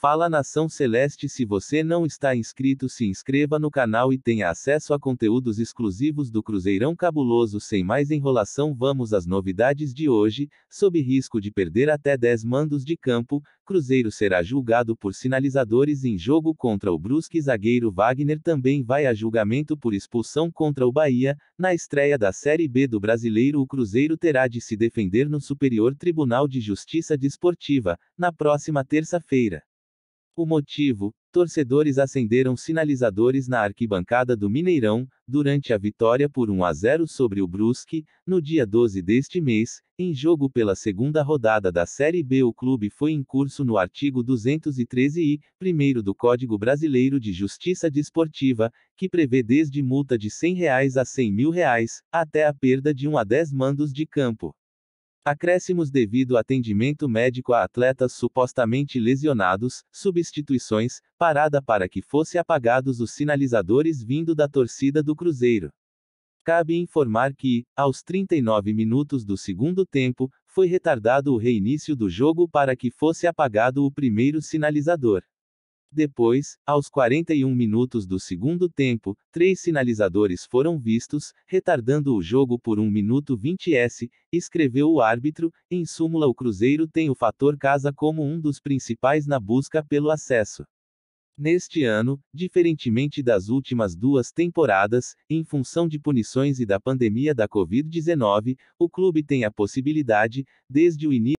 Fala Nação Celeste, se você não está inscrito, se inscreva no canal e tenha acesso a conteúdos exclusivos do Cruzeirão Cabuloso. Sem mais enrolação, vamos às novidades de hoje. Sob risco de perder até 10 mandos de campo, Cruzeiro será julgado por sinalizadores em jogo contra o Brusque. Zagueiro Wagner também vai a julgamento por expulsão contra o Bahia. Na estreia da Série B do Brasileiro, o Cruzeiro terá de se defender no Superior Tribunal de Justiça Desportiva, na próxima terça-feira. O motivo: torcedores acenderam sinalizadores na arquibancada do Mineirão, durante a vitória por 1 a 0 sobre o Brusque, no dia 12 deste mês, em jogo pela segunda rodada da Série B. O clube foi em curso no artigo 213-I, primeiro do Código Brasileiro de Justiça Desportiva, que prevê desde multa de R$ 100 a R$ 100 mil, reais, até a perda de 1 a 10 mandos de campo acréscimos devido atendimento médico a atletas supostamente lesionados, substituições, parada para que fosse apagados os sinalizadores vindo da torcida do Cruzeiro. Cabe informar que, aos 39 minutos do segundo tempo, foi retardado o reinício do jogo para que fosse apagado o primeiro sinalizador. Depois, aos 41 minutos do segundo tempo, três sinalizadores foram vistos, retardando o jogo por 1 minuto 20s, escreveu o árbitro. Em súmula, o Cruzeiro tem o fator casa como um dos principais na busca pelo acesso. Neste ano, diferentemente das últimas duas temporadas, em função de punições e da pandemia da Covid-19, o clube tem a possibilidade, desde o início,